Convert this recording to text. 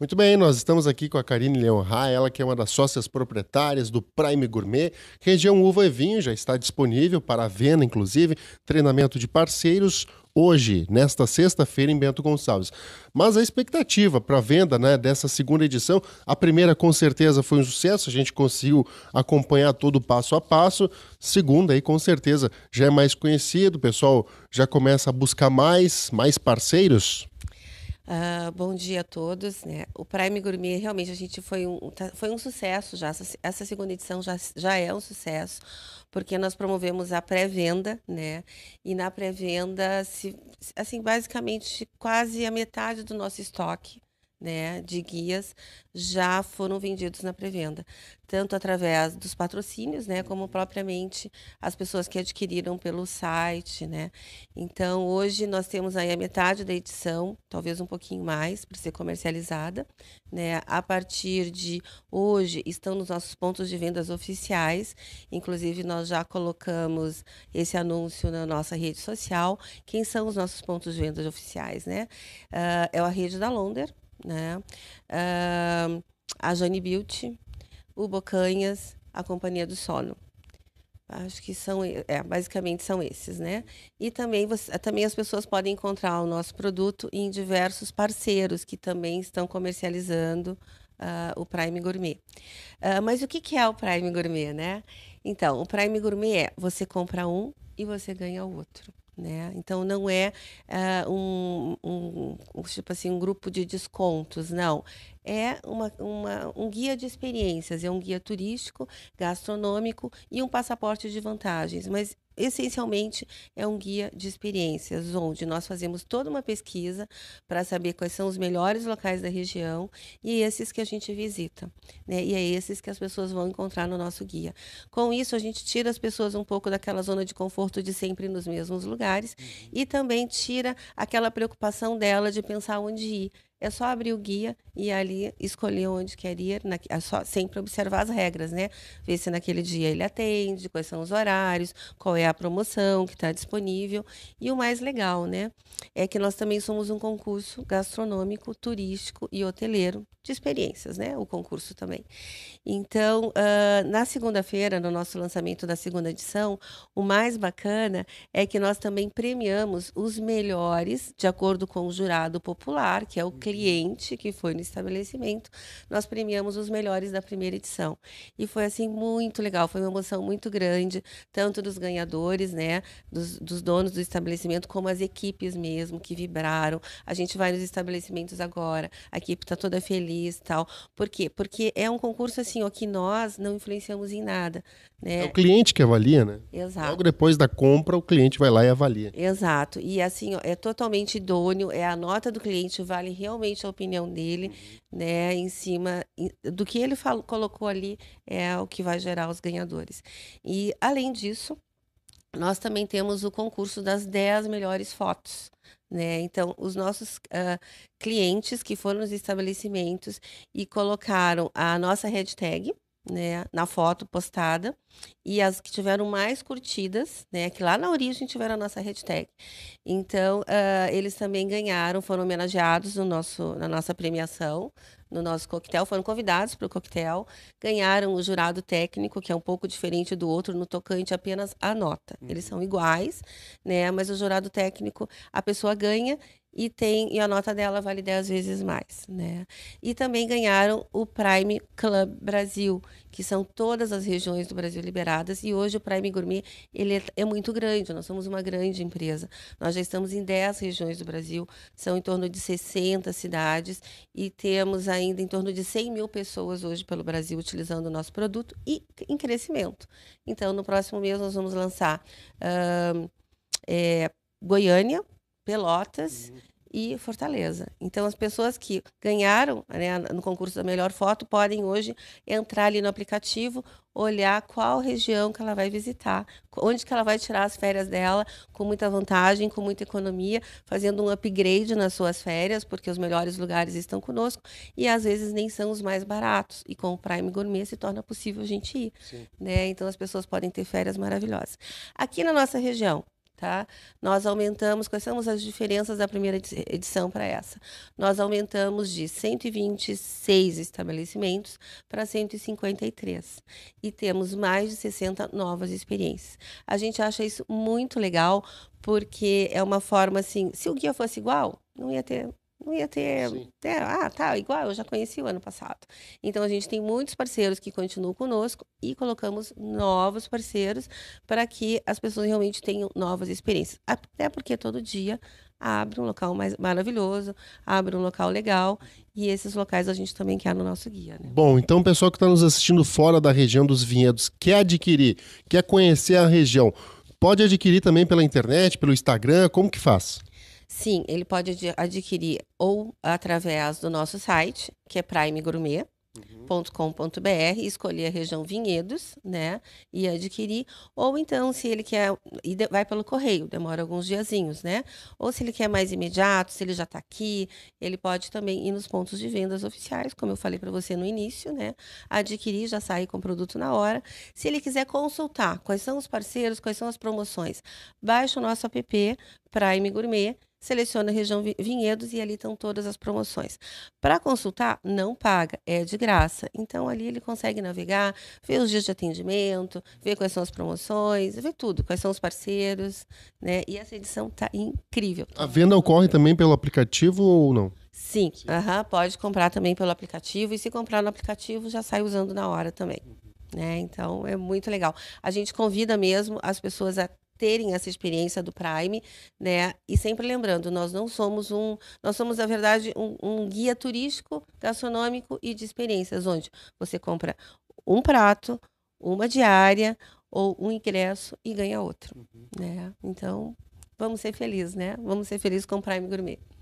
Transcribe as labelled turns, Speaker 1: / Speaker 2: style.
Speaker 1: Muito bem, nós estamos aqui com a Karine Leonra, ela que é uma das sócias proprietárias do Prime Gourmet. Região Uva e Vinho já está disponível para venda, inclusive, treinamento de parceiros hoje, nesta sexta-feira, em Bento Gonçalves. Mas a expectativa para a venda né, dessa segunda edição, a primeira com certeza foi um sucesso, a gente conseguiu acompanhar todo o passo a passo. Segunda, aí, com certeza, já é mais conhecido, o pessoal já começa a buscar mais, mais parceiros.
Speaker 2: Uh, bom dia a todos. Né? O Prime Gourmet realmente a gente foi um, tá, foi um sucesso já. Essa, essa segunda edição já, já é um sucesso, porque nós promovemos a pré-venda, né? E na pré-venda, assim, basicamente quase a metade do nosso estoque né, de guias já foram vendidos na pré-venda, tanto através dos patrocínios, né, como uhum. propriamente as pessoas que adquiriram pelo site, né. Então hoje nós temos aí a metade da edição, talvez um pouquinho mais, para ser comercializada, né. A partir de hoje estão nos nossos pontos de vendas oficiais, inclusive nós já colocamos esse anúncio na nossa rede social. Quem são os nossos pontos de vendas oficiais, né? Uh, é a rede da Londer né? Uh, a Jane Beauty, o Bocanhas, a Companhia do Sono. Acho que são, é, basicamente são esses, né? E também, você, também as pessoas podem encontrar o nosso produto em diversos parceiros que também estão comercializando uh, o Prime Gourmet. Uh, mas o que, que é o Prime Gourmet, né? Então, o Prime Gourmet é você compra um e você ganha o outro. Né? Então não é uh, um, um, um, tipo assim um grupo de descontos, não é uma, uma, um guia de experiências, é um guia turístico, gastronômico e um passaporte de vantagens. Mas essencialmente é um guia de experiências, onde nós fazemos toda uma pesquisa para saber quais são os melhores locais da região e esses que a gente visita, né? E é esses que as pessoas vão encontrar no nosso guia. Com isso, a gente tira as pessoas um pouco daquela zona de conforto de sempre nos mesmos lugares uhum. e também tira aquela preocupação dela de pensar onde ir é só abrir o guia e ali escolher onde quer ir, na, é só, sempre observar as regras, né? Ver se naquele dia ele atende, quais são os horários, qual é a promoção que está disponível. E o mais legal, né? É que nós também somos um concurso gastronômico, turístico e hoteleiro de experiências, né? O concurso também. Então, uh, na segunda-feira, no nosso lançamento da segunda edição, o mais bacana é que nós também premiamos os melhores, de acordo com o jurado popular, que é o cliente que foi no estabelecimento, nós premiamos os melhores da primeira edição. E foi assim muito legal, foi uma emoção muito grande, tanto dos ganhadores, né, dos, dos donos do estabelecimento, como as equipes mesmo que vibraram. A gente vai nos estabelecimentos agora, a equipe está toda feliz, tal. Por quê? Porque é um concurso assim, ó, que nós não influenciamos em nada, né? É o cliente
Speaker 1: que avalia, né? Exato. Logo depois da compra, o cliente vai lá e avalia.
Speaker 2: Exato. E assim, ó, é totalmente idôneo, é a nota do cliente vale realmente totalmente a opinião dele, né? Em cima do que ele falou, colocou ali é o que vai gerar os ganhadores. E além disso, nós também temos o concurso das 10 melhores fotos. Né? Então, os nossos uh, clientes que foram nos estabelecimentos e colocaram a nossa hashtag, né, na foto postada e as que tiveram mais curtidas, né, que lá na origem tiveram a nossa hashtag. Então, uh, eles também ganharam, foram homenageados no nosso, na nossa premiação, no nosso coquetel, foram convidados para o coquetel, ganharam o jurado técnico, que é um pouco diferente do outro no tocante apenas a nota. Uhum. Eles são iguais, né, mas o jurado técnico, a pessoa ganha e tem e a nota dela vale 10 vezes mais, né? E também ganharam o Prime Club Brasil, que são todas as regiões do Brasil liberadas e hoje o Prime Gourmet ele é, é muito grande, nós somos uma grande empresa. Nós já estamos em 10 regiões do Brasil, são em torno de 60 cidades e temos ainda em torno de 100 mil pessoas hoje pelo Brasil utilizando o nosso produto e em crescimento. Então, no próximo mês nós vamos lançar uh, é, Goiânia, Pelotas uhum. e Fortaleza. Então, as pessoas que ganharam né, no concurso da melhor foto podem hoje entrar ali no aplicativo, olhar qual região que ela vai visitar, onde que ela vai tirar as férias dela com muita vantagem, com muita economia, fazendo um upgrade nas suas férias, porque os melhores lugares estão conosco e às vezes nem são os mais baratos. E com o Prime Gourmet se torna possível a gente ir, né? Então as pessoas podem ter férias maravilhosas. Aqui na nossa região, Tá? Nós aumentamos, quais são as diferenças da primeira edição para essa? Nós aumentamos de 126 estabelecimentos para 153 e temos mais de 60 novas experiências. A gente acha isso muito legal porque é uma forma assim, se o guia fosse igual, não ia ter não ia ter. É, ah, tá, igual, eu já conheci o ano passado. Então, a gente tem muitos parceiros que continuam conosco e colocamos novos parceiros para que as pessoas realmente tenham novas experiências. Até porque todo dia abre um local mais maravilhoso, abre um local legal e esses locais a gente também quer no nosso guia.
Speaker 1: Né? Bom, então o pessoal que está nos assistindo fora da região dos vinhedos quer adquirir, quer conhecer a região, pode adquirir também pela internet, pelo Instagram, como que faz?
Speaker 2: Sim, ele pode adquirir ou através do nosso site, que é primegourmet.com.br, uhum. escolher a região Vinhedos, né, e adquirir, ou então se ele quer e vai pelo correio, demora alguns diazinhos, né? Ou se ele quer mais imediato, se ele já está aqui, ele pode também ir nos pontos de vendas oficiais, como eu falei para você no início, né? Adquirir, já sair com o produto na hora. Se ele quiser consultar quais são os parceiros, quais são as promoções, baixa o nosso app Prime Gourmet seleciona a região Vinhedos e ali estão todas as promoções. Para consultar, não paga, é de graça. Então ali ele consegue navegar, ver os dias de atendimento, ver quais são as promoções, ver tudo, quais são os parceiros, né? E essa edição está incrível. a venda ocorre
Speaker 1: também pelo aplicativo ou não?
Speaker 2: Sim, Sim. Uhum, pode comprar também pelo aplicativo e se comprar no aplicativo já sai usando na hora também. Né? Então é muito legal. A gente convida mesmo as pessoas a terem essa experiência do Prime, né? E sempre lembrando, nós não somos um, nós somos na verdade um, um guia turístico, gastronômico e de experiências, onde você compra um prato, uma diária ou um ingresso e ganha outro, uhum. né? Então vamos ser felizes, né? Vamos ser felizes com o Prime Gourmet.